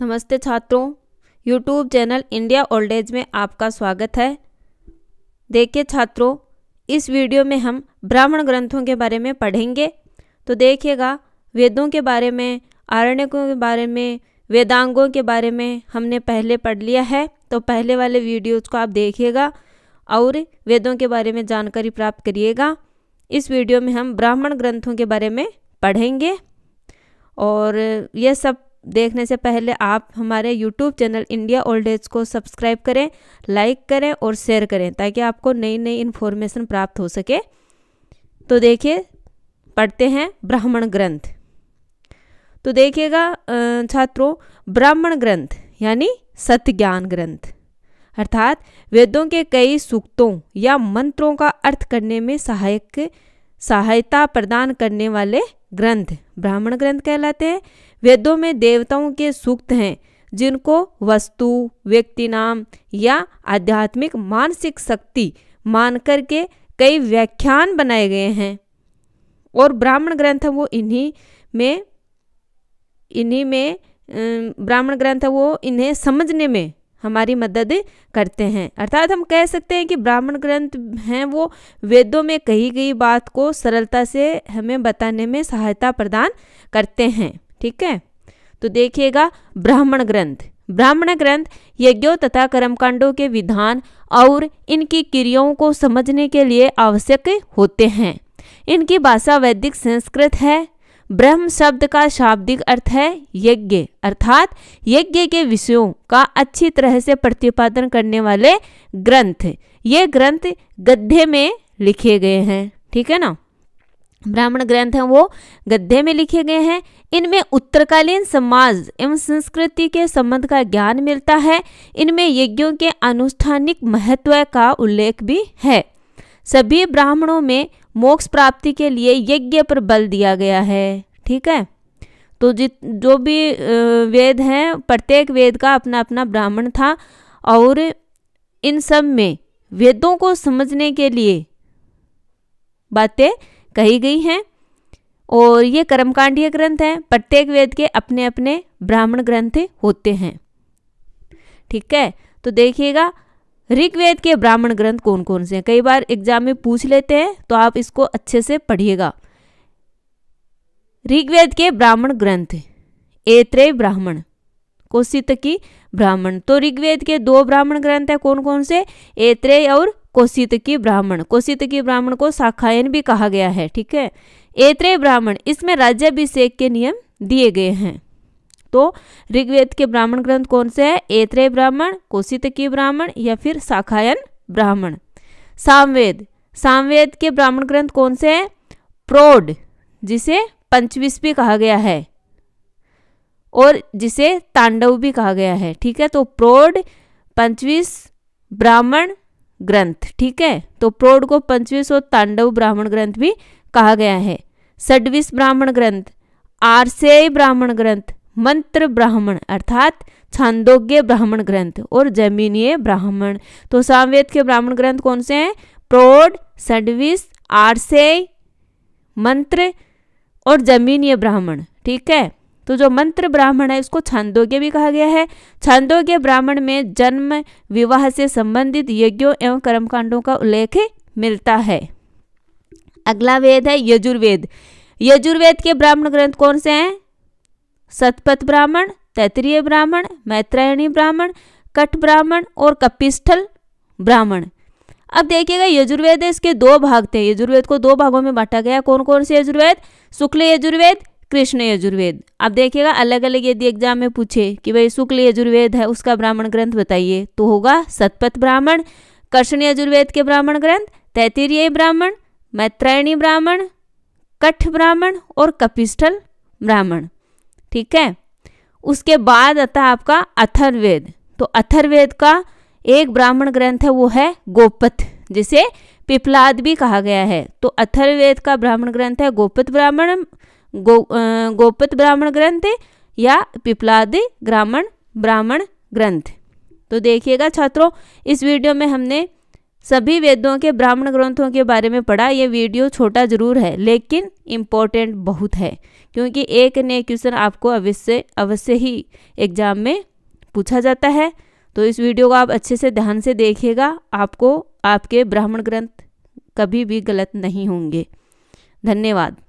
नमस्ते छात्रों YouTube channel India old age में आपका स्वागत है देखिए छात्रों इस वीडियो में हम ब्राह्मण ग्रंथों के बारे में पढ़ेंगे तो देखिएगा वेदों के बारे में आरण्यकों के बारे में वेदांगों के बारे में हमने पहले पढ़ लिया है तो पहले वाले वीडियोज़ को आप देखिएगा और वेदों के बारे में जानकारी प्राप्त करिएगा इस वीडियो में हम ब्राह्मण ग्रंथों के बारे में पढ़ेंगे और यह सब देखने से पहले आप हमारे YouTube channel India old age को सब्सक्राइब करें लाइक करें और शेयर करें ताकि आपको नई नई इन्फॉर्मेशन प्राप्त हो सके तो देखिए पढ़ते हैं ब्राह्मण ग्रंथ तो देखिएगा छात्रों ब्राह्मण ग्रंथ यानी सत्य ज्ञान ग्रंथ अर्थात वेदों के कई सूक्तों या मंत्रों का अर्थ करने में सहायक सहायता प्रदान करने वाले ग्रंथ ब्राह्मण ग्रंथ कहलाते हैं वेदों में देवताओं के सूक्त हैं जिनको वस्तु व्यक्ति नाम या आध्यात्मिक मानसिक शक्ति मानकर के कई व्याख्यान बनाए गए हैं और ब्राह्मण ग्रंथ वो इन्हीं में इन्हीं में ब्राह्मण ग्रंथ वो इन्हें समझने में हमारी मदद करते हैं अर्थात हम कह सकते हैं कि ब्राह्मण ग्रंथ हैं वो वेदों में कही गई बात को सरलता से हमें बताने में सहायता प्रदान करते हैं ठीक है तो देखिएगा ब्राह्मण ग्रंथ ब्राह्मण ग्रंथ यज्ञों तथा कर्मकांडों के विधान और इनकी क्रियाओं को समझने के लिए आवश्यक होते हैं इनकी भाषा वैदिक संस्कृत है ब्रह्म शब्द का शाब्दिक अर्थ है यज्ञ अर्थात यज्ञ के विषयों का अच्छी तरह से प्रतिपादन करने वाले ग्रंथ ये ग्रंथ गद्दे में लिखे गए हैं ठीक है ना ब्राह्मण ग्रंथ हैं वो गद्दे में लिखे गए हैं इनमें उत्तरकालीन समाज एवं संस्कृति के संबंध का ज्ञान मिलता है इनमें यज्ञों के अनुष्ठानिक महत्व का उल्लेख भी है सभी ब्राह्मणों में मोक्ष प्राप्ति के लिए यज्ञ पर बल दिया गया है ठीक है तो जित जो भी वेद हैं प्रत्येक वेद का अपना अपना ब्राह्मण था और इन सब में वेदों को समझने के लिए बातें कही गई हैं और ये कर्मकांडीय ग्रंथ हैं प्रत्येक वेद के अपने अपने ब्राह्मण ग्रंथ होते हैं ठीक है तो देखिएगा ऋग्वेद के ब्राह्मण ग्रंथ कौन कौन से हैं कई बार एग्जाम में पूछ लेते हैं तो आप इसको अच्छे से पढ़िएगा ऋग्वेद के ब्राह्मण ग्रंथ एत्रे ब्राह्मण की ब्राह्मण तो ऋग्वेद के दो ब्राह्मण ग्रंथ है कौन कौन से एत्रे और की ब्राह्मण की ब्राह्मण को शाखायन भी कहा गया है ठीक है एत्रे ब्राह्मण इसमें राज्याभिषेक के नियम दिए गए हैं तो ऋग्वेद के ब्राह्मण ग्रंथ कौन से हैं एत्रेय ब्राह्मण की ब्राह्मण या फिर शाखायन ब्राह्मण सामवेद सामवेद के ब्राह्मण ग्रंथ कौन से हैं प्रोड जिसे पंचवीस भी कहा गया है और जिसे तांडव भी कहा गया है ठीक है तो प्रोड पंचवीस ब्राह्मण ग्रंथ ठीक है तो प्रोड को पंचवीस और तांडव ब्राह्मण ग्रंथ भी कहा गया है सडविश ब्राह्मण ग्रंथ आरसे ब्राह्मण ग्रंथ मंत्र ब्राह्मण अर्थात छांदोग्य ब्राह्मण ग्रंथ और जमीनीय ब्राह्मण तो सामवेद के ब्राह्मण ग्रंथ कौन से हैं प्रोड सडविस आरसे मंत्र और जमीनीय ब्राह्मण ठीक है तो जो मंत्र ब्राह्मण है इसको छांदोग्य भी कहा गया है छांदोग्य ब्राह्मण में जन्म विवाह से संबंधित यज्ञों एवं कर्मकांडों का उल्लेख मिलता है अगला वेद है यजुर्वेद यजुर्वेद के ब्राह्मण ग्रंथ कौन से हैं सतपथ ब्राह्मण तैतरीय ब्राह्मण मैत्रायणी ब्राह्मण कट ब्राह्मण और कपिस्थल ब्राह्मण अब देखिएगा यजुर्वेद इसके दो भाग थे यजुर्वेद को दो भागों में बांटा गया कौन कौन से यजुर्वेद शुक्ल यजुर्वेद कृष्ण यजुर्वेद अब देखिएगा अलग अलग यदि एग्जाम में पूछे कि भाई शुक्ल यजुर्वेद है उसका ब्राह्मण ग्रंथ बताइए तो होगा सतपथ ब्राह्मण कृष्ण यजुर्वेद के ब्राह्मण ग्रंथ तैतरीय ब्राह्मण मैत्रायणी ब्राह्मण कठ ब्राह्मण और कपिस्थल ब्राह्मण ठीक है उसके बाद आता है आपका अथर्वेद तो अथर्वेद का एक ब्राह्मण ग्रंथ है वो है गोपथ जिसे पिपलाद भी कहा गया है तो अथर्वेद का ब्राह्मण ग्रंथ है गोपत ब्राह्मण गो गोपत ब्राह्मण ग्रंथ या पिपलाद ब्राह्मण ब्राह्मण ग्रंथ तो देखिएगा छात्रों इस वीडियो में हमने सभी वेदों के ब्राह्मण ग्रंथों के बारे में पढ़ा ये वीडियो छोटा जरूर है लेकिन इम्पोर्टेंट बहुत है क्योंकि एक ने क्वेश्चन आपको अवश्य अवश्य ही एग्जाम में पूछा जाता है तो इस वीडियो को आप अच्छे से ध्यान से देखिएगा आपको आपके ब्राह्मण ग्रंथ कभी भी गलत नहीं होंगे धन्यवाद